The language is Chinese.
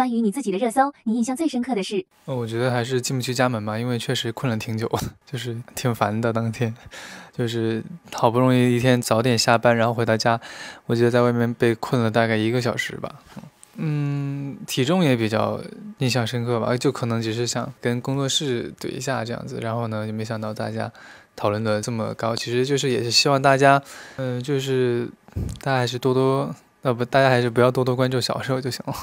关于你自己的热搜，你印象最深刻的是？呃，我觉得还是进不去家门吧，因为确实困了挺久就是挺烦的。当天，就是好不容易一天早点下班，然后回到家，我记得在外面被困了大概一个小时吧。嗯，体重也比较印象深刻吧，就可能只是想跟工作室怼一下这样子，然后呢，就没想到大家讨论的这么高。其实就是也是希望大家，嗯，就是大家还是多多，呃不，大家还是不要多多关注小时候就行了。